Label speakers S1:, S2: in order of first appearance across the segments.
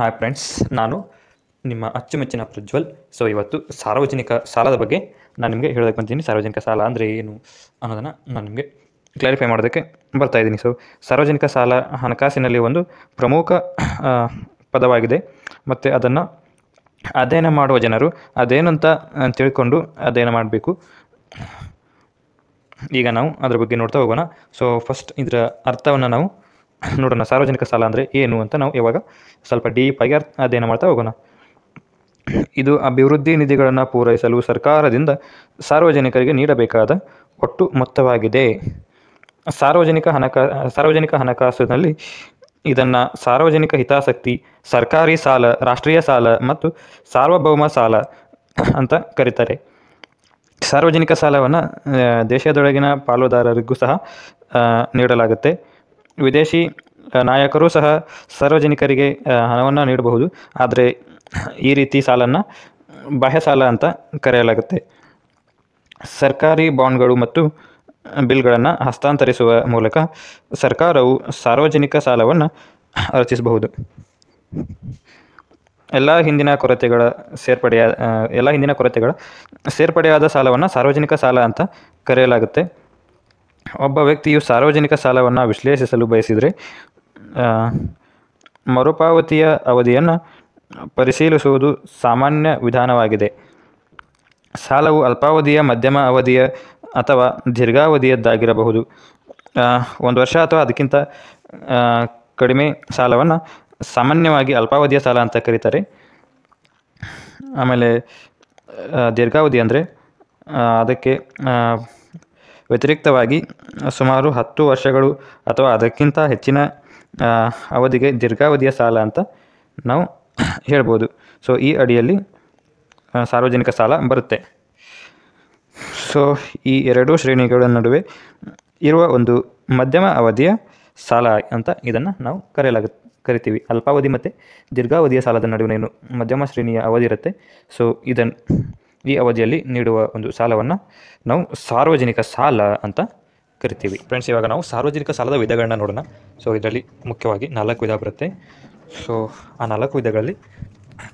S1: hi friends ನಾನು ನಿಮ್ಮ ಅಚ್ಚುಮೆಚ್ಚಿನ ಪ್ರಜ್ವಲ್ ಸೊ ಇವತ್ತು ಸಾರ್ವಜನಿಕ ಸಾಲದ ಬಗ್ಗೆ ನಾನು ನಿಮಗೆ ಹೇಳೋದಕ್ಕೆ ಬಂತೀನಿ ಸಾರ್ವಜನಿಕ ಸಾಲ ಅಂದರೆ ಏನು ಅನ್ನೋದನ್ನು ನಾನು ನಿಮಗೆ ಕ್ಲಾರಿಫೈ ಮಾಡೋದಕ್ಕೆ ಬರ್ತಾ ಇದ್ದೀನಿ ಸೊ ಸಾರ್ವಜನಿಕ ಸಾಲ ಹಣಕಾಸಿನಲ್ಲಿ ಒಂದು ಪ್ರಮುಖ ಪದವಾಗಿದೆ ಮತ್ತು ಅದನ್ನು ಅಧ್ಯಯನ ಮಾಡುವ ಜನರು ಅದೇನಂತ ತಿಳ್ಕೊಂಡು ಅಧ್ಯಯನ ಮಾಡಬೇಕು ಈಗ ನಾವು ಅದರ ಬಗ್ಗೆ ನೋಡ್ತಾ ಹೋಗೋಣ ಸೊ ಫಸ್ಟ್ ಇದರ ಅರ್ಥವನ್ನು ನಾವು ನೋಡೋಣ ಸಾರ್ವಜನಿಕ ಸಾಲ ಅಂದರೆ ಏನು ಅಂತ ನಾವು ಇವಾಗ ಸ್ವಲ್ಪ ಡೀಪ್ ಆಗಿ ಅಧ್ಯಯನ ಮಾಡ್ತಾ ಹೋಗೋಣ ಇದು ಅಭಿವೃದ್ಧಿ ನಿಧಿಗಳನ್ನು ಪೂರೈಸಲು ಸರ್ಕಾರದಿಂದ ಸಾರ್ವಜನಿಕರಿಗೆ ನೀಡಬೇಕಾದ ಒಟ್ಟು ಮೊತ್ತವಾಗಿದೆ ಸಾರ್ವಜನಿಕ ಹಣಕಾ ಸಾರ್ವಜನಿಕ ಹಣಕಾಸಿನಲ್ಲಿ ಇದನ್ನು ಸಾರ್ವಜನಿಕ ಹಿತಾಸಕ್ತಿ ಸರ್ಕಾರಿ ಸಾಲ ರಾಷ್ಟ್ರೀಯ ಸಾಲ ಮತ್ತು ಸಾರ್ವಭೌಮ ಸಾಲ ಅಂತ ಕರೀತಾರೆ ಸಾರ್ವಜನಿಕ ಸಾಲವನ್ನು ದೇಶದೊಳಗಿನ ಪಾಲುದಾರರಿಗೂ ಸಹ ನೀಡಲಾಗುತ್ತೆ ವಿದೇಶಿ ನಾಯಕರು ಸಹ ಸಾರ್ವಜನಿಕರಿಗೆ ಹಣವನ್ನು ನೀಡಬಹುದು ಆದರೆ ಈ ರೀತಿ ಸಾಲನ್ನು ಬಾಹ್ಯ ಸಾಲ ಅಂತ ಕರೆಯಲಾಗುತ್ತೆ ಸರ್ಕಾರಿ ಬಾಂಡ್ಗಳು ಮತ್ತು ಬಿಲ್ಗಳನ್ನು ಹಸ್ತಾಂತರಿಸುವ ಮೂಲಕ ಸರ್ಕಾರವು ಸಾರ್ವಜನಿಕ ಸಾಲವನ್ನು ರಚಿಸಬಹುದು ಎಲ್ಲ ಹಿಂದಿನ ಕೊರತೆಗಳ ಸೇರ್ಪಡೆಯ ಎಲ್ಲ ಹಿಂದಿನ ಕೊರತೆಗಳ ಸೇರ್ಪಡೆಯಾದ ಸಾಲವನ್ನು ಸಾರ್ವಜನಿಕ ಸಾಲ ಅಂತ ಕರೆಯಲಾಗುತ್ತೆ ಒಬ್ಬ ವ್ಯಕ್ತಿಯು ಸಾರ್ವಜನಿಕ ಸಾಲವನ್ನು ವಿಶ್ಲೇಷಿಸಲು ಬಯಸಿದರೆ ಮರುಪಾವತಿಯ ಅವಧಿಯನ್ನು ಪರಿಶೀಲಿಸುವುದು ಸಾಮಾನ್ಯ ವಿಧಾನವಾಗಿದೆ ಸಾಲವು ಅಲ್ಪಾವಧಿಯ ಮಧ್ಯಮ ಅವಧಿಯ ಅಥವಾ ದೀರ್ಘಾವಧಿಯದ್ದಾಗಿರಬಹುದು ಒಂದು ವರ್ಷ ಅಥವಾ ಅದಕ್ಕಿಂತ ಕಡಿಮೆ ಸಾಲವನ್ನು ಸಾಮಾನ್ಯವಾಗಿ ಅಲ್ಪಾವಧಿಯ ಸಾಲ ಅಂತ ಕರೀತಾರೆ ಆಮೇಲೆ ದೀರ್ಘಾವಧಿ ಅಂದರೆ ಅದಕ್ಕೆ ವ್ಯತಿರಿಕ್ತವಾಗಿ ಸುಮಾರು ಹತ್ತು ವರ್ಷಗಳು ಅಥವಾ ಅದಕ್ಕಿಂತ ಹೆಚ್ಚಿನ ಅವಧಿಗೆ ದೀರ್ಘಾವಧಿಯ ಸಾಲ ಅಂತ ನಾವು ಹೇಳ್ಬೋದು ಸೊ ಈ ಅಡಿಯಲ್ಲಿ ಸಾರ್ವಜನಿಕ ಸಾಲ ಬರುತ್ತೆ ಸೊ ಈ ಎರಡು ಶ್ರೇಣಿಗಳ ನಡುವೆ ಇರುವ ಒಂದು ಮಧ್ಯಮ ಅವಧಿಯ ಸಾಲ ಅಂತ ಇದನ್ನು ನಾವು ಕರೆಯಲಾಗ ಕರಿತೀವಿ ಅಲ್ಪಾವಧಿ ಮತ್ತು ದೀರ್ಘಾವಧಿಯ ಸಾಲದ ನಡುವಿನ ಏನು ಮಧ್ಯಮ ಶ್ರೇಣಿಯ ಅವಧಿ ಇರುತ್ತೆ ಸೊ ಇದನ್ನು ಈ ಅವಧಿಯಲ್ಲಿ ನೀಡುವ ಒಂದು ಸಾಲವನ್ನು ನಾವು ಸಾರ್ವಜನಿಕ ಸಾಲ ಅಂತ ಕರಿತೀವಿ ಫ್ರೆಂಡ್ಸ್ ಇವಾಗ ನಾವು ಸಾರ್ವಜನಿಕ ಸಾಲದ ವಿಧಗಳನ್ನ ನೋಡೋಣ ಸೊ ಇದರಲ್ಲಿ ಮುಖ್ಯವಾಗಿ ನಾಲ್ಕು ವಿಧ ಬರುತ್ತೆ ಸೊ ಆ ನಾಲ್ಕು ವಿಧಗಳಲ್ಲಿ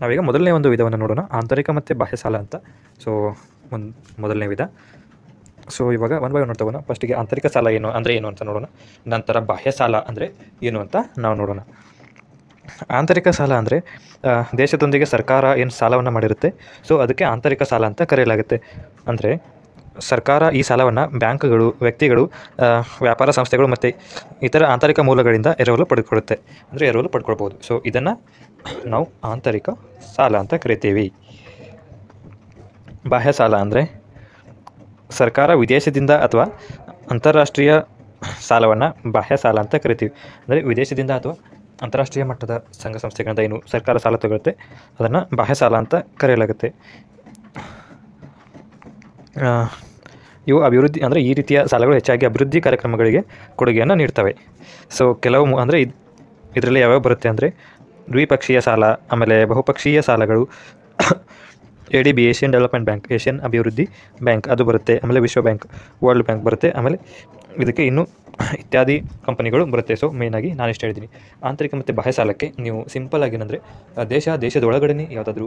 S1: ನಾವೀಗ ಮೊದಲನೇ ಒಂದು ವಿಧವನ್ನು ನೋಡೋಣ ಆಂತರಿಕ ಮತ್ತು ಬಾಹ್ಯ ಸಾಲ ಅಂತ ಸೊ ಒಂದು ಮೊದಲನೇ ವಿಧ ಸೊ ಇವಾಗ ಒನ್ ಬೈ ಒನ್ ನೋಡ್ತಾ ಫಸ್ಟಿಗೆ ಆಂತರಿಕ ಸಾಲ ಏನು ಅಂದರೆ ಏನು ಅಂತ ನೋಡೋಣ ನಂತರ ಬಾಹ್ಯ ಸಾಲ ಅಂದರೆ ಏನು ಅಂತ ನಾವು ನೋಡೋಣ ಆಂತರಿಕ ಸಾಲ ಅಂದರೆ ದೇಶದೊಂದಿಗೆ ಸರ್ಕಾರ ಏನು ಸಾಲವನ್ನು ಮಾಡಿರುತ್ತೆ ಸೊ ಅದಕ್ಕೆ ಆಂತರಿಕ ಸಾಲ ಅಂತ ಕರೆಯಲಾಗುತ್ತೆ ಅಂದರೆ ಸರ್ಕಾರ ಈ ಸಾಲವನ್ನು ಬ್ಯಾಂಕ್ಗಳು ವ್ಯಕ್ತಿಗಳು ವ್ಯಾಪಾರ ಸಂಸ್ಥೆಗಳು ಮತ್ತು ಇತರ ಆಂತರಿಕ ಮೂಲಗಳಿಂದ ಎರವಲು ಪಡೆದುಕೊಳ್ಳುತ್ತೆ ಅಂದರೆ ಎರವಲು ಪಡ್ಕೊಳ್ಬೋದು ಸೊ ಇದನ್ನು ನಾವು ಆಂತರಿಕ ಸಾಲ ಅಂತ ಕರಿತೀವಿ ಬಾಹ್ಯ ಸಾಲ ಅಂದರೆ ಸರ್ಕಾರ ವಿದೇಶದಿಂದ ಅಥವಾ ಅಂತಾರಾಷ್ಟ್ರೀಯ ಸಾಲವನ್ನು ಬಾಹ್ಯ ಸಾಲ ಅಂತ ಕರಿತೀವಿ ಅಂದರೆ ವಿದೇಶದಿಂದ ಅಥವಾ ಅಂತಾರಾಷ್ಟ್ರೀಯ ಮಟ್ಟದ ಸಂಘ ಸಂಸ್ಥೆಗಳಿಂದ ಏನು ಸರ್ಕಾರ ಸಾಲ ತಗೊಳುತ್ತೆ ಅದನ್ನು ಬಾಹ್ಯ ಸಾಲ ಅಂತ ಕರೆಯಲಾಗುತ್ತೆ ಇವು ಅಭಿವೃದ್ಧಿ ಅಂದರೆ ಈ ರೀತಿಯ ಸಾಲಗಳು ಹೆಚ್ಚಾಗಿ ಅಭಿವೃದ್ಧಿ ಕಾರ್ಯಕ್ರಮಗಳಿಗೆ ಕೊಡುಗೆಯನ್ನು ನೀಡ್ತವೆ ಸೊ ಕೆಲವು ಅಂದರೆ ಇದರಲ್ಲಿ ಯಾವ್ಯಾವ ಬರುತ್ತೆ ಅಂದರೆ ದ್ವಿಪಕ್ಷೀಯ ಸಾಲ ಆಮೇಲೆ ಬಹುಪಕ್ಷೀಯ ಸಾಲಗಳು A D B Asian development bank Asian ಅಭಿವೃದ್ಧಿ ಬ್ಯಾಂಕ್ ಅದು ಬರುತ್ತೆ ಆಮೇಲೆ ವಿಶ್ವ ಬ್ಯಾಂಕ್ ವರ್ಲ್ಡ್ ಬ್ಯಾಂಕ್ ಬರುತ್ತೆ ಆಮೇಲೆ ಇದಕ್ಕೆ ಇನ್ನೂ ಇತ್ಯಾದಿ ಕಂಪನಿಗಳು ಬರುತ್ತೆ ಸೊ ಮೇಯ್ನಾಗಿ ನಾನು ಇಷ್ಟು ಹೇಳ್ತೀನಿ ಆಂತರಿಕ ಮತ್ತು ಬಾಹ್ಯ ಸಾಲಕ್ಕೆ ನೀವು ಸಿಂಪಲ್ ಏನಂದರೆ ದೇಶ ದೇಶದ ಒಳಗಡೆನೇ ಯಾವುದಾದ್ರೂ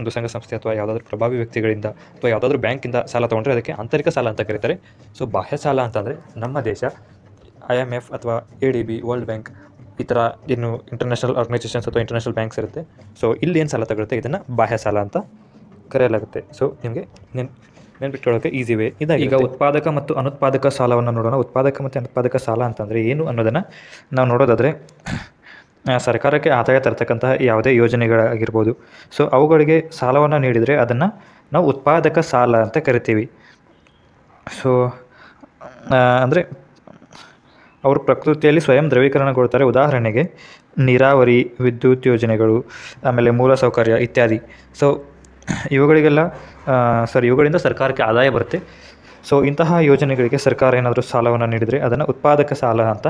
S1: ಒಂದು ಸಂಘ ಸಂಸ್ಥೆ ಅಥವಾ ಯಾವುದಾದ್ರೂ ಪ್ರಭಾವಿ ವ್ಯಕ್ತಿಗಳಿಂದ ಅಥವಾ ಯಾವುದಾದ್ರೂ ಬ್ಯಾಂಕಿಂದ ಸಾಲ ತೊಗೊಂಡ್ರೆ ಅದಕ್ಕೆ ಆಂತರಿಕ ಸಾಲ ಅಂತ ಕರೀತಾರೆ ಸೊ ಬಾಹ್ಯ ಸಾಲ ಅಂತಂದರೆ ನಮ್ಮ ದೇಶ ಐ ಎಮ್ ಎಫ್ ಅಥವಾ A D B world bank ಈ ಥರ ಇನ್ನು ಇಂಟರ್ನ್ಯಾಷನಲ್ ಆರ್ಗನೈಸೇಷನ್ಸ್ ಅಥವಾ ಇಂಟರ್ನ್ಯಾಷನಲ್ ಬ್ಯಾಂಕ್ಸ್ ಇರುತ್ತೆ ಸೊ ಇಲ್ಲಿ ಏನು ಸಾಲ ತಗೊಳುತ್ತೆ ಇದನ್ನು ಬಾಹ್ಯ ಸಾಲ ಅಂತ ಕರೆಯಲಾಗುತ್ತೆ ಸೊ ನಿಮಗೆ ನೆನ್ ನೆನ್ಪಿಟ್ಕೊಳ್ಳೋಕೆ ಈಸಿ ವೇ ಇದಾಗಿದೆ ಈಗ ಉತ್ಪಾದಕ ಮತ್ತು ಅನುತ್ಪಾದಕ ಸಾಲವನ್ನು ನೋಡೋಣ ಉತ್ಪಾದಕ ಮತ್ತು ಅನುತ್ಪಾದಕ ಸಾಲ ಅಂತಂದರೆ ಏನು ಅನ್ನೋದನ್ನು ನಾವು ನೋಡೋದಾದರೆ ಸರ್ಕಾರಕ್ಕೆ ಆದಾಯ ತರ್ತಕ್ಕಂತಹ ಯಾವುದೇ ಯೋಜನೆಗಳಾಗಿರ್ಬೋದು ಸೊ ಅವುಗಳಿಗೆ ಸಾಲವನ್ನು ನೀಡಿದರೆ ಅದನ್ನು ನಾವು ಉತ್ಪಾದಕ ಸಾಲ ಅಂತ ಕರಿತೀವಿ ಸೊ ಅಂದರೆ ಅವರು ಪ್ರಕೃತಿಯಲ್ಲಿ ಸ್ವಯಂ ದ್ರವೀಕರಣಗೊಳ್ತಾರೆ ಉದಾಹರಣೆಗೆ ನೀರಾವರಿ ವಿದ್ಯುತ್ ಯೋಜನೆಗಳು ಆಮೇಲೆ ಮೂಲಸೌಕರ್ಯ ಇತ್ಯಾದಿ ಸೊ ಇವುಗಳಿಗೆಲ್ಲ ಸರ್ ಇವುಗಳಿಂದ ಸರ್ಕಾರಕ್ಕೆ ಆದಾಯ ಬರುತ್ತೆ ಸೊ ಇಂತಹ ಯೋಜನೆಗಳಿಗೆ ಸರ್ಕಾರ ಏನಾದರೂ ಸಾಲವನ್ನು ನೀಡಿದರೆ ಅದನ್ನು ಉತ್ಪಾದಕ ಸಾಲ ಅಂತ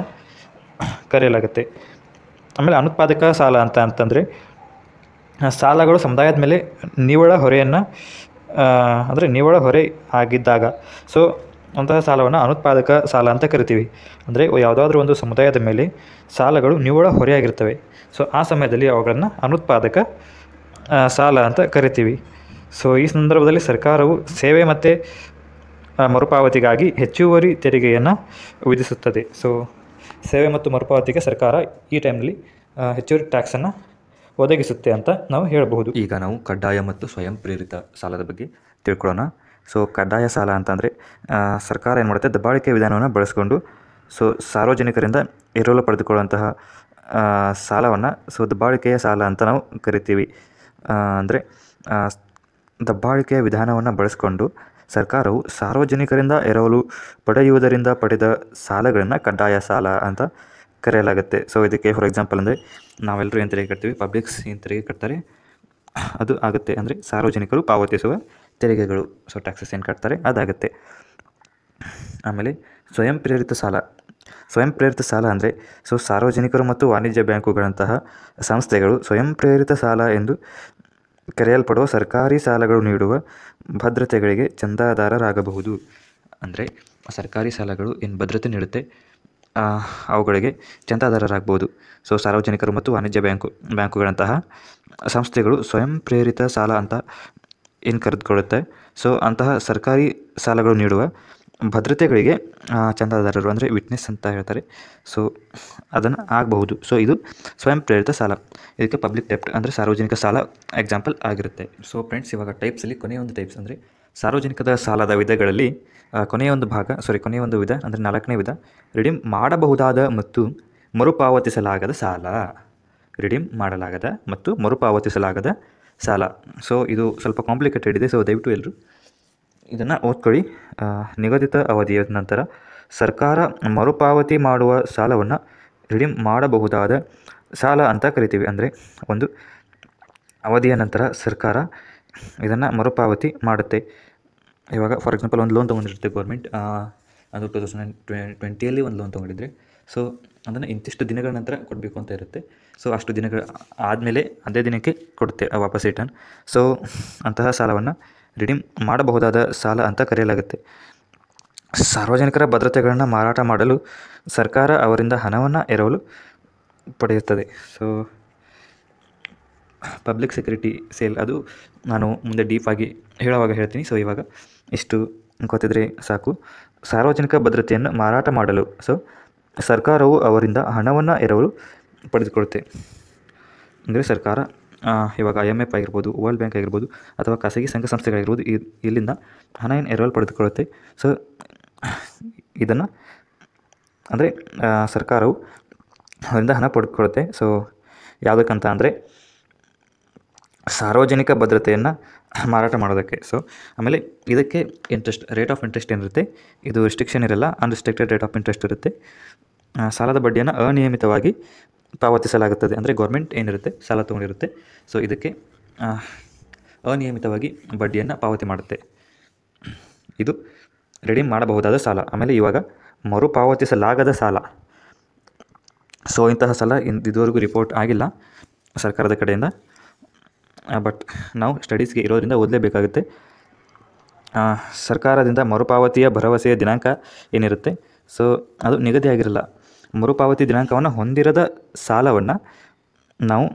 S1: ಕರೆಯಲಾಗುತ್ತೆ ಆಮೇಲೆ ಅನುತ್ಪಾದಕ ಸಾಲ ಅಂತ ಅಂತಂದರೆ ಸಾಲಗಳು ಸಮುದಾಯದ ಮೇಲೆ ನಿವ್ವಳ ಹೊರೆಯನ್ನು ಅಂದರೆ ನಿವ್ವಳ ಹೊರೆ ಆಗಿದ್ದಾಗ ಸೊ ಅಂತಹ ಸಾಲವನ್ನು ಅನುತ್ಪಾದಕ ಸಾಲ ಅಂತ ಕರಿತೀವಿ ಅಂದರೆ ಯಾವುದಾದ್ರೂ ಒಂದು ಸಮುದಾಯದ ಮೇಲೆ ಸಾಲಗಳು ನಿವ್ವಳ ಹೊರೆಯಾಗಿರ್ತವೆ ಸೊ ಆ ಸಮಯದಲ್ಲಿ ಅವುಗಳನ್ನು ಅನುತ್ಪಾದಕ ಸಾಲ ಅಂತ ಕರಿತೀವಿ ಸೊ ಈ ಸಂದರ್ಭದಲ್ಲಿ ಸರ್ಕಾರವು ಸೇವೆ ಮತ್ತು ಮರುಪಾವತಿಗಾಗಿ ಹೆಚ್ಚುವರಿ ತೆರಿಗೆಯನ್ನು ವಿಧಿಸುತ್ತದೆ ಸೊ ಸೇವೆ ಮತ್ತು ಮರುಪಾವತಿಗೆ ಸರ್ಕಾರ ಈ ಟೈಮ್ನಲ್ಲಿ ಹೆಚ್ಚುವರಿ ಟ್ಯಾಕ್ಸನ್ನು ಒದಗಿಸುತ್ತೆ ಅಂತ ನಾವು ಹೇಳಬಹುದು ಈಗ ನಾವು ಕಡ್ಡಾಯ ಮತ್ತು ಸ್ವಯಂ ಪ್ರೇರಿತ ಸಾಲದ ಬಗ್ಗೆ ತಿಳ್ಕೊಳ್ಳೋಣ ಸೊ ಕಡ್ಡಾಯ ಸಾಲ ಅಂತಂದರೆ ಸರ್ಕಾರ ಏನು ಮಾಡುತ್ತೆ ದಬ್ಬಾಳಿಕೆ ವಿಧಾನವನ್ನು ಬಳಸ್ಕೊಂಡು ಸೊ ಸಾರ್ವಜನಿಕರಿಂದ ಎರವಲು ಪಡೆದುಕೊಳ್ಳುವಂತಹ ಸಾಲವನ್ನು ಸೊ ದಬ್ಬಾಳಿಕೆಯ ಸಾಲ ಅಂತ ನಾವು ಕರಿತೀವಿ ಅಂದರೆ ದಬ್ಬಾಳಿಕೆಯ ವಿಧಾನವನ್ನು ಬಳಸಿಕೊಂಡು ಸರ್ಕಾರವು ಸಾರ್ವಜನಿಕರಿಂದ ಎರವಲು ಪಡೆಯುವುದರಿಂದ ಪಡೆದ ಸಾಲಗಳನ್ನು ಕಡ್ಡಾಯ ಸಾಲ ಅಂತ ಕರೆಯಲಾಗುತ್ತೆ ಸೊ ಇದಕ್ಕೆ ಫಾರ್ ಎಕ್ಸಾಂಪಲ್ ಅಂದರೆ ನಾವೆಲ್ಲರೂ ಏನು ತೆರಿಗೆ ಕಟ್ತೀವಿ ಪಬ್ಲಿಕ್ಸ್ ಏನು ತೆರಿಗೆ ಕಟ್ತಾರೆ ಅದು ಆಗುತ್ತೆ ಅಂದರೆ ಸಾರ್ವಜನಿಕರು ಪಾವತಿಸುವ ತೆರಿಗೆಗಳು ಸೊ ಟ್ಯಾಕ್ಸಸ್ ಏನು ಕಟ್ತಾರೆ ಅದಾಗುತ್ತೆ ಆಮೇಲೆ ಸ್ವಯಂ ಪ್ರೇರಿತ ಸಾಲ ಸ್ವಯಂ ಪ್ರೇರಿತ ಸಾಲ ಅಂದರೆ ಸೊ ಸಾರ್ವಜನಿಕರು ಮತ್ತು ವಾಣಿಜ್ಯ ಬ್ಯಾಂಕುಗಳಂತಹ ಸಂಸ್ಥೆಗಳು ಸ್ವಯಂ ಪ್ರೇರಿತ ಸಾಲ ಎಂದು ಕರೆಯಲ್ಪಡುವ ಸರ್ಕಾರಿ ಸಾಲಗಳು ನೀಡುವ ಭದ್ರತೆಗಳಿಗೆ ಚಂದಾದಾರರಾಗಬಹುದು ಅಂದರೆ ಸರ್ಕಾರಿ ಸಾಲಗಳು ಏನು ಭದ್ರತೆ ನೀಡುತ್ತೆ ಅವುಗಳಿಗೆ ಚಂದಾದಾರರಾಗ್ಬೋದು ಸೊ ಸಾರ್ವಜನಿಕರು ಮತ್ತು ವಾಣಿಜ್ಯ ಬ್ಯಾಂಕು ಬ್ಯಾಂಕುಗಳಂತಹ ಸಂಸ್ಥೆಗಳು ಸ್ವಯಂ ಪ್ರೇರಿತ ಸಾಲ ಅಂತ ಏನು ಕರೆದುಕೊಳ್ಳುತ್ತೆ ಸೊ ಅಂತಹ ಸರ್ಕಾರಿ ಸಾಲಗಳು ನೀಡುವ ಭದ್ರತೆಗಳಿಗೆ ಚಂದಾದಾರರು ಅಂದರೆ ವಿಟ್ನೆಸ್ ಅಂತ ಹೇಳ್ತಾರೆ ಸೊ ಅದನ್ನು ಆಗಬಹುದು ಸೊ ಇದು ಸ್ವಯಂ ಪ್ರೇರಿತ ಸಾಲ ಇದಕ್ಕೆ ಪಬ್ಲಿಕ್ ಡೆಪ್ಟ್ ಅಂದರೆ ಸಾರ್ವಜನಿಕ ಸಾಲ ಎಕ್ಸಾಂಪಲ್ ಆಗಿರುತ್ತೆ ಸೊ ಫ್ರೆಂಡ್ಸ್ ಇವಾಗ ಟೈಪ್ಸಲ್ಲಿ ಕೊನೆಯ ಒಂದು ಟೈಪ್ಸ್ ಅಂದರೆ ಸಾರ್ವಜನಿಕದ ಸಾಲದ ವಿಧಗಳಲ್ಲಿ ಕೊನೆಯ ಒಂದು ಭಾಗ ಸಾರಿ ಕೊನೆಯ ಒಂದು ವಿಧ ಅಂದರೆ ನಾಲ್ಕನೇ ವಿಧ ರಿಡೀಮ್ ಮಾಡಬಹುದಾದ ಮತ್ತು ಮರುಪಾವತಿಸಲಾಗದ ಸಾಲ ರಿಡೀಮ್ ಮಾಡಲಾಗದ ಮತ್ತು ಮರುಪಾವತಿಸಲಾಗದ ಸಾಲ ಸೊ ಇದು ಸ್ವಲ್ಪ ಕಾಂಪ್ಲಿಕೇಟೆಡ್ ಇದೆ ಸೊ ದಯವಿಟ್ಟು ಎಲ್ಲರೂ ಇದನ್ನು ಓದ್ಕೊಳ್ಳಿ ನಿಗದಿತ ಅವಧಿಯ ನಂತರ ಸರ್ಕಾರ ಮರುಪಾವತಿ ಮಾಡುವ ಸಾಲವನ್ನು ರಿಡೀಮ್ ಮಾಡಬಹುದಾದ ಸಾಲ ಅಂತ ಕರಿತೀವಿ ಅಂದರೆ ಒಂದು ಅವಧಿಯ ನಂತರ ಸರ್ಕಾರ ಇದನ್ನು ಮರುಪಾವತಿ ಮಾಡುತ್ತೆ ಇವಾಗ ಫಾರ್ ಎಕ್ಸಾಂಪಲ್ ಒಂದು ಲೋನ್ ತೊಗೊಂಡಿರುತ್ತೆ ಗೌರ್ಮೆಂಟ್ ಅದು ಟೂ ತೌಸಂಡ್ ಟ್ವೆಂಟಿಯಲ್ಲಿ ಒಂದು ಲೋನ್ ತೊಗೊಂಡಿದ್ರೆ ಸೊ ಅದನ್ನು ಇಂತಿಷ್ಟು ದಿನಗಳ ನಂತರ ಕೊಡಬೇಕು ಅಂತ ಇರುತ್ತೆ ಸೊ ಅಷ್ಟು ದಿನಗಳ ಆದಮೇಲೆ ಅದೇ ದಿನಕ್ಕೆ ಕೊಡುತ್ತೆ ವಾಪಸ್ ರಿಟರ್ನ್ ಸೊ ಅಂತಹ ಸಾಲವನ್ನು ರಿಡೀಮ್ ಮಾಡಬಹುದಾದ ಸಾಲ ಅಂತ ಕರೆಯಲಾಗುತ್ತೆ ಸಾರ್ವಜನಿಕರ ಭದ್ರತೆಗಳನ್ನು ಮಾರಾಟ ಮಾಡಲು ಸರ್ಕಾರ ಅವರಿಂದ ಹಣವನ್ನು ಎರವಲು ಪಡೆಯುತ್ತದೆ ಸೊ ಪಬ್ಲಿಕ್ ಸೆಕ್ಯೂರಿಟಿ ಸೇಲ್ ಅದು ನಾನು ಮುಂದೆ ಡೀಪಾಗಿ ಹೇಳುವಾಗ ಹೇಳ್ತೀನಿ ಸೊ ಇವಾಗ ಇಷ್ಟು ಗೊತ್ತಿದ್ರೆ ಸಾಕು ಸಾರ್ವಜನಿಕ ಭದ್ರತೆಯನ್ನು ಮಾರಾಟ ಮಾಡಲು ಸೊ ಸರ್ಕಾರವು ಅವರಿಂದ ಹಣವನ್ನು ಎರವಲು ಪಡೆದುಕೊಳ್ಳುತ್ತೆ ಅಂದರೆ ಸರ್ಕಾರ ಇವಾಗ ಐ ಎಮ್ ಎಫ್ ಆಗಿರ್ಬೋದು ವರ್ಲ್ಡ್ ಬ್ಯಾಂಕ್ ಆಗಿರ್ಬೋದು ಅಥವಾ ಖಾಸಗಿ ಸಂಘ ಸಂಸ್ಥೆಗಳಾಗಿರ್ಬೋದು ಇಲ್ಲಿಂದ ಹಣ ಏನು ಎರವಲು ಪಡೆದುಕೊಳ್ಳುತ್ತೆ ಸೊ ಇದನ್ನು ಅಂದರೆ ಸರ್ಕಾರವು ಅದರಿಂದ ಹಣ ಪಡೆದುಕೊಳ್ಳುತ್ತೆ ಸೊ ಯಾವುದಕ್ಕಂತ ಅಂದರೆ ಸಾರ್ವಜನಿಕ ಭದ್ರತೆಯನ್ನು ಮಾರಾಟ ಮಾಡೋದಕ್ಕೆ ಸೊ ಆಮೇಲೆ ಇದಕ್ಕೆ ಇಂಟ್ರೆಸ್ಟ್ ರೇಟ್ ಆಫ್ ಇಂಟ್ರೆಸ್ಟ್ ಏನಿರುತ್ತೆ ಇದು ರಿಸ್ಟ್ರಿಕ್ಷನ್ ಇರಲ್ಲ ಅನ್ರಿಸ್ಟ್ರಿಕ್ಟೆಡ್ ರೇಟ್ ಆಫ್ ಇಂಟ್ರೆಸ್ಟ್ ಇರುತ್ತೆ ಸಾಲದ ಬಡ್ಡಿಯನ್ನು ಅನಿಯಮಿತವಾಗಿ ಪಾವತಿಸಲಾಗುತ್ತದೆ ಅಂದರೆ ಗೌರ್ಮೆಂಟ್ ಏನಿರುತ್ತೆ ಸಾಲ ತೊಗೊಂಡಿರುತ್ತೆ ಸೊ ಇದಕ್ಕೆ ಅನಿಯಮಿತವಾಗಿ ಬಡ್ಡಿಯನ್ನು ಪಾವತಿ ಮಾಡುತ್ತೆ ಇದು ರೆಡೀಮ್ ಮಾಡಬಹುದಾದ ಸಾಲ ಆಮೇಲೆ ಇವಾಗ ಮರುಪಾವತಿಸಲಾಗದ ಸಾಲ ಸೊ ಇಂತಹ ಸಾಲ ಇದುವರೆಗೂ ರಿಪೋರ್ಟ್ ಆಗಿಲ್ಲ ಸರ್ಕಾರದ ಕಡೆಯಿಂದ ಬಟ್ ನಾವು ಸ್ಟಡೀಸ್ಗೆ ಇರೋದರಿಂದ ಓದಲೇಬೇಕಾಗುತ್ತೆ ಸರ್ಕಾರದಿಂದ ಮರುಪಾವತಿಯ ಭರವಸೆಯ ದಿನಾಂಕ ಏನಿರುತ್ತೆ ಸೊ ಅದು ನಿಗದಿಯಾಗಿರಲ್ಲ ಮರುಪಾವತಿ ದಿನಾಂಕವನ್ನು ಹೊಂದಿರದ ಸಾಲವನ್ನು ನಾವು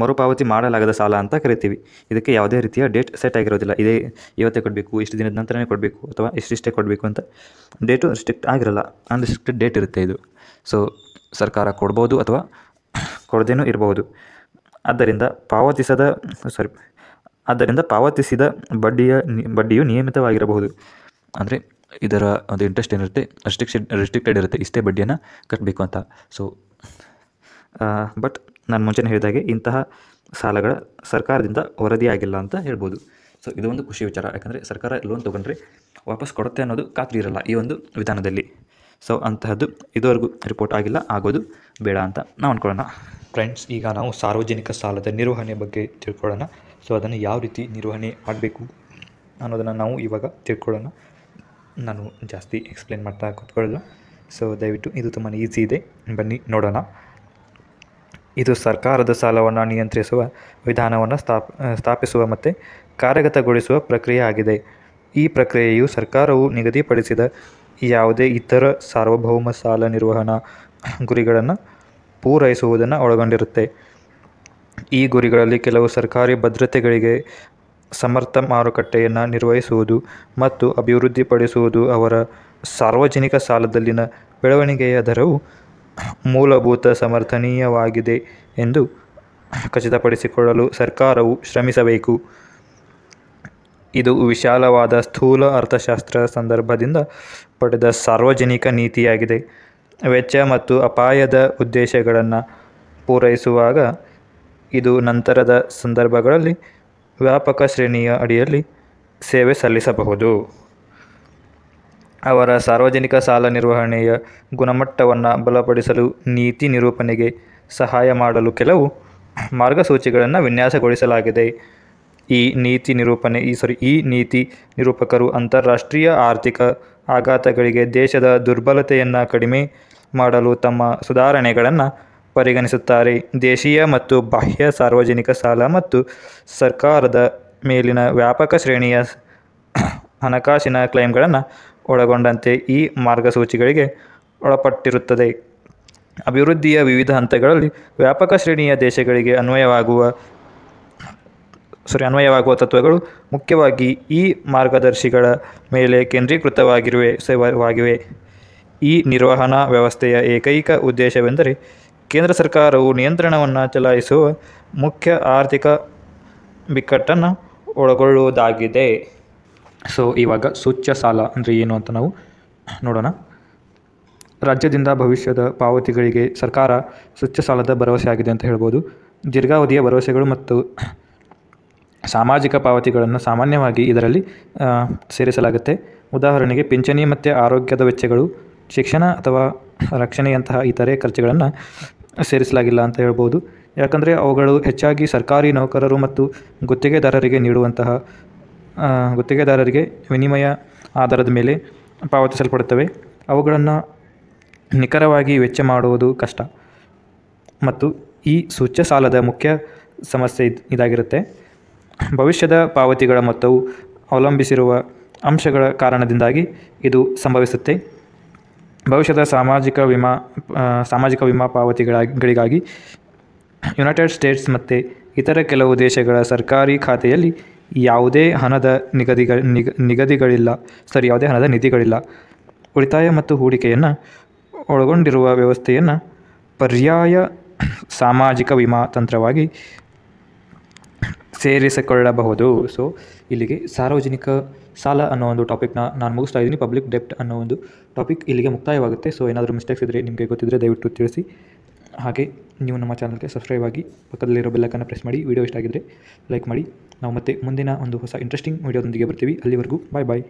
S1: ಮರುಪಾವತಿ ಮಾಡಲಾಗದ ಸಾಲ ಅಂತ ಕರಿತೀವಿ ಇದಕ್ಕೆ ಯಾವುದೇ ರೀತಿಯ ಡೇಟ್ ಸೆಟ್ ಆಗಿರೋದಿಲ್ಲ ಇದೇ ಇವತ್ತೇ ಕೊಡಬೇಕು ಇಷ್ಟು ದಿನದ ನಂತರನೇ ಕೊಡಬೇಕು ಅಥವಾ ಇಷ್ಟಿಷ್ಟೇ ಕೊಡಬೇಕು ಅಂತ ಡೇಟು ರಿಸ್ಟ್ರಿಕ್ಟ್ ಆಗಿರಲ್ಲ ಅನ್ರಿಸ್ಟ್ರಿಕ್ಟೆಡ್ ಡೇಟ್ ಇರುತ್ತೆ ಇದು ಸೊ ಸರ್ಕಾರ ಕೊಡ್ಬೋದು ಅಥವಾ ಕೊಡದೇನೂ ಇರಬಹುದು ಆದ್ದರಿಂದ ಪಾವತಿಸದ ಸಾರಿ ಆದ್ದರಿಂದ ಪಾವತಿಸಿದ ಬಡ್ಡಿಯ ಬಡ್ಡಿಯು ನಿಯಮಿತವಾಗಿರಬಹುದು ಅಂದರೆ ಇದರ ಒಂದು ಇಂಟ್ರೆಸ್ಟ್ ಏನಿರುತ್ತೆ ರೆಸ್ಟ್ರಿಕ್ಷನ್ ರೆಸ್ಟ್ರಿಕ್ಟೆಡ್ ಇರುತ್ತೆ ಇಷ್ಟೇ ಬಡ್ಡಿಯನ್ನು ಕಟ್ಟಬೇಕು ಅಂತ ಸೊ ಬಟ್ ನಾನು ಮುಂಚೆನೇ ಹೇಳಿದಾಗೆ ಇಂತಹ ಸಾಲಗಳ ಸರ್ಕಾರದಿಂದ ವರದಿಯಾಗಿಲ್ಲ ಅಂತ ಹೇಳ್ಬೋದು ಸೊ ಇದು ಒಂದು ಖುಷಿ ವಿಚಾರ ಯಾಕಂದರೆ ಸರ್ಕಾರ ಲೋನ್ ತೊಗೊಂಡ್ರೆ ವಾಪಸ್ ಕೊಡುತ್ತೆ ಅನ್ನೋದು ಖಾತ್ರಿ ಇರಲ್ಲ ಈ ಒಂದು ವಿಧಾನದಲ್ಲಿ ಸೊ ಅಂತಹದ್ದು ಇದುವರೆಗೂ ರಿಪೋರ್ಟ್ ಆಗಿಲ್ಲ ಆಗೋದು ಬೇಡ ಅಂತ ನಾವು ಅಂದ್ಕೊಳ್ಳೋಣ ಫ್ರೆಂಡ್ಸ್ ಈಗ ನಾವು ಸಾರ್ವಜನಿಕ ಸಾಲದ ನಿರ್ವಹಣೆ ಬಗ್ಗೆ ತಿಳ್ಕೊಳ್ಳೋಣ ಸೊ ಅದನ್ನು ಯಾವ ರೀತಿ ನಿರ್ವಹಣೆ ಮಾಡಬೇಕು ಅನ್ನೋದನ್ನು ನಾವು ಇವಾಗ ತಿಳ್ಕೊಳ್ಳೋಣ ನಾನು ಜಾಸ್ತಿ ಎಕ್ಸ್ಪ್ಲೇನ್ ಮಾಡ್ತಾ ಕೂತ್ಕೊಳ್ಳಲ್ಲ ಸೊ ದಯವಿಟ್ಟು ಇದು ತುಂಬಾ ಈಸಿ ಇದೆ ಬನ್ನಿ ನೋಡೋಣ ಇದು ಸರ್ಕಾರದ ಸಾಲವನ್ನು ನಿಯಂತ್ರಿಸುವ ವಿಧಾನವನ್ನು ಸ್ಥಾಪ ಸ್ಥಾಪಿಸುವ ಮತ್ತು ಕಾರ್ಯಗತಗೊಳಿಸುವ ಪ್ರಕ್ರಿಯೆ ಆಗಿದೆ ಈ ಪ್ರಕ್ರಿಯೆಯು ಸರ್ಕಾರವು ನಿಗದಿಪಡಿಸಿದ ಯಾವುದೇ ಇತರ ಸಾರ್ವಭೌಮ ಸಾಲ ನಿರ್ವಹಣಾ ಗುರಿಗಳನ್ನು ಪೂರೈಸುವುದನ್ನು ಒಳಗೊಂಡಿರುತ್ತೆ ಈ ಗುರಿಗಳಲ್ಲಿ ಕೆಲವು ಸರ್ಕಾರಿ ಭದ್ರತೆಗಳಿಗೆ ಸಮರ್ಥ ಮಾರುಕಟ್ಟೆಯನ್ನು ನಿರ್ವಹಿಸುವುದು ಮತ್ತು ಅಭಿವೃದ್ಧಿಪಡಿಸುವುದು ಅವರ ಸಾರ್ವಜನಿಕ ಸಾಲದಲ್ಲಿನ ಬೆಳವಣಿಗೆಯ ದರವು ಮೂಲಭೂತ ಸಮರ್ಥನೀಯವಾಗಿದೆ ಎಂದು ಖಚಿತಪಡಿಸಿಕೊಳ್ಳಲು ಸರ್ಕಾರವು ಶ್ರಮಿಸಬೇಕು ಇದು ವಿಶಾಲವಾದ ಸ್ಥೂಲ ಅರ್ಥಶಾಸ್ತ್ರ ಸಂದರ್ಭದಿಂದ ಪಡೆದ ಸಾರ್ವಜನಿಕ ನೀತಿಯಾಗಿದೆ ವೆಚ್ಚ ಮತ್ತು ಅಪಾಯದ ಉದ್ದೇಶಗಳನ್ನು ಪೂರೈಸುವಾಗ ಇದು ನಂತರದ ಸಂದರ್ಭಗಳಲ್ಲಿ ವ್ಯಾಪಕ ಶ್ರೇಣಿಯ ಅಡಿಯಲ್ಲಿ ಸೇವೆ ಸಲ್ಲಿಸಬಹುದು ಅವರ ಸಾರ್ವಜನಿಕ ಸಾಲ ನಿರ್ವಹಣೆಯ ಗುಣಮಟ್ಟವನ್ನು ಬಲಪಡಿಸಲು ನೀತಿ ನಿರೂಪಣೆಗೆ ಸಹಾಯ ಮಾಡಲು ಕೆಲವು ಮಾರ್ಗಸೂಚಿಗಳನ್ನು ವಿನ್ಯಾಸಗೊಳಿಸಲಾಗಿದೆ ಈ ನೀತಿ ನಿರೂಪಣೆ ಈ ಸಾರಿ ಈ ನೀತಿ ನಿರೂಪಕರು ಅಂತಾರಾಷ್ಟ್ರೀಯ ಆರ್ಥಿಕ ಆಘಾತಗಳಿಗೆ ದೇಶದ ದುರ್ಬಲತೆಯನ್ನು ಕಡಿಮೆ ಮಾಡಲು ತಮ್ಮ ಸುಧಾರಣೆಗಳನ್ನು ಪರಿಗಣಿಸುತ್ತಾರೆ ದೇಶೀಯ ಮತ್ತು ಬಾಹ್ಯ ಸಾರ್ವಜನಿಕ ಸಾಲ ಮತ್ತು ಸರ್ಕಾರದ ಮೇಲಿನ ವ್ಯಾಪಕ ಶ್ರೇಣಿಯ ಹಣಕಾಸಿನ ಕ್ಲೈಮ್ಗಳನ್ನು ಒಳಗೊಂಡಂತೆ ಈ ಮಾರ್ಗಸೂಚಿಗಳಿಗೆ ಒಳಪಟ್ಟಿರುತ್ತದೆ ಅಭಿವೃದ್ಧಿಯ ವಿವಿಧ ಹಂತಗಳಲ್ಲಿ ವ್ಯಾಪಕ ಶ್ರೇಣಿಯ ದೇಶಗಳಿಗೆ ಅನ್ವಯವಾಗುವ ಸರಿ ಅನ್ವಯವಾಗುವ ತತ್ವಗಳು ಮುಖ್ಯವಾಗಿ ಈ ಮಾರ್ಗದರ್ಶಿಗಳ ಮೇಲೆ ಕೇಂದ್ರೀಕೃತವಾಗಿರುವೆ ಸೇವಾಗಿವೆ ಈ ನಿರ್ವಹಣಾ ವ್ಯವಸ್ಥೆಯ ಏಕೈಕ ಉದ್ದೇಶವೆಂದರೆ ಕೇಂದ್ರ ಸರ್ಕಾರವು ನಿಯಂತ್ರಣವನ್ನು ಚಲಾಯಿಸುವ ಮುಖ್ಯ ಆರ್ಥಿಕ ಬಿಕ್ಕಟ್ಟನ್ನು ಒಳಗೊಳ್ಳುವುದಾಗಿದೆ ಸೊ ಇವಾಗ ಸೂಚ್ಯ ಸಾಲ ಅಂದರೆ ಏನು ಅಂತ ನಾವು ನೋಡೋಣ ರಾಜ್ಯದಿಂದ ಭವಿಷ್ಯದ ಪಾವತಿಗಳಿಗೆ ಸರ್ಕಾರ ಸ್ವಚ್ಛ ಸಾಲದ ಭರವಸೆ ಆಗಿದೆ ಅಂತ ಹೇಳ್ಬೋದು ದೀರ್ಘಾವಧಿಯ ಭರವಸೆಗಳು ಮತ್ತು ಸಾಮಾಜಿಕ ಪಾವತಿಗಳನ್ನು ಸಾಮಾನ್ಯವಾಗಿ ಇದರಲ್ಲಿ ಸೇರಿಸಲಾಗುತ್ತೆ ಉದಾಹರಣೆಗೆ ಪಿಂಚಣಿ ಮತ್ತು ಆರೋಗ್ಯದ ವೆಚ್ಚಗಳು ಶಿಕ್ಷಣ ಅಥವಾ ರಕ್ಷಣೆಯಂತಹ ಇತರೆ ಖರ್ಚುಗಳನ್ನು ಸೇರಿಸಲಾಗಿಲ್ಲ ಅಂತ ಹೇಳ್ಬೋದು ಯಾಕಂದರೆ ಅವುಗಳು ಹೆಚ್ಚಾಗಿ ಸರ್ಕಾರಿ ನೌಕರರು ಮತ್ತು ಗುತ್ತಿಗೆದಾರರಿಗೆ ನೀಡುವಂತಹ ಗುತ್ತಿಗೆದಾರರಿಗೆ ವಿನಿಮಯ ಆಧಾರದ ಮೇಲೆ ಪಾವತಿಸಲ್ಪಡುತ್ತವೆ ಅವುಗಳನ್ನು ನಿಖರವಾಗಿ ವೆಚ್ಚ ಮಾಡುವುದು ಕಷ್ಟ ಮತ್ತು ಈ ಸೂಚ್ಯ ಸಾಲದ ಮುಖ್ಯ ಸಮಸ್ಯೆ ಇದಾಗಿರುತ್ತೆ ಭವಿಷ್ಯದ ಪಾವತಿಗಳ ಮೊತ್ತವು ಅವಲಂಬಿಸಿರುವ ಅಂಶಗಳ ಕಾರಣದಿಂದಾಗಿ ಇದು ಸಂಭವಿಸುತ್ತೆ ಭವಿಷ್ಯದ ಸಾಮಾಜಿಕ ವಿಮಾ ಸಾಮಾಜಿಕ ವಿಮಾ ಪಾವತಿಗಳಿಗಾಗಿ ಯುನೈಟೆಡ್ ಸ್ಟೇಟ್ಸ್ ಮತ್ತು ಇತರ ಕೆಲವು ದೇಶಗಳ ಸರ್ಕಾರಿ ಖಾತೆಯಲ್ಲಿ ಯಾವುದೇ ಹಣದ ನಿಗದಿಗ ನಿಗ ನಿಗದಿಗಳಿಲ್ಲ ಸರಿ ಯಾವುದೇ ಹಣದ ನಿಧಿಗಳಿಲ್ಲ ಉಳಿತಾಯ ಮತ್ತು ಹೂಡಿಕೆಯನ್ನು ಒಳಗೊಂಡಿರುವ ವ್ಯವಸ್ಥೆಯನ್ನು ಪರ್ಯಾಯ ಸಾಮಾಜಿಕ ವಿಮಾ ತಂತ್ರವಾಗಿ ಸೇರಿಸಿಕೊಳ್ಳಬಹುದು ಸೊ ಇಲ್ಲಿಗೆ ಸಾರ್ವಜನಿಕ ಸಾಲ ಅನ್ನೋ ಒಂದು ಟಾಪಿಕ್ನ ನಾನು ಮುಗಿಸ್ತಾ ಇದ್ದೀನಿ ಪಬ್ಲಿಕ್ ಡೆಪ್ಟ್ ಅನ್ನೋ ಒಂದು ಟಾಪಿಕ್ ಇಲ್ಲಿಗೆ ಮುಕ್ತಾಯವಾಗುತ್ತೆ ಸೊ ಏನಾದರೂ ಮಿಸ್ಟೇಕ್ಸ್ ಇದ್ದರೆ ನಿಮಗೆ ಗೊತ್ತಿದ್ದರೆ ದಯವಿಟ್ಟು ತಿಳಿಸಿ ಹಾಗೆ ನೀವು ನಮ್ಮ ಚಾನಲ್ಗೆ ಸಬ್ಸ್ಕ್ರೈಬ್ ಆಗಿ ಪಕ್ಕದಲ್ಲಿರೋ ಬೆಲ್ಲಕ್ಕನ್ನು ಪ್ರೆಸ್ ಮಾಡಿ ವೀಡಿಯೋ ಇಷ್ಟ ಆಗಿದ್ದರೆ ಲೈಕ್ ಮಾಡಿ ನಾವು ಮತ್ತೆ ಮುಂದಿನ ಒಂದು ಹೊಸ ಇಂಟ್ರೆಸ್ಟಿಂಗ್ ವೀಡಿಯೋದೊಂದಿಗೆ ಬರ್ತೀವಿ ಅಲ್ಲಿವರೆಗೂ ಬಾಯ್ ಬಾಯ್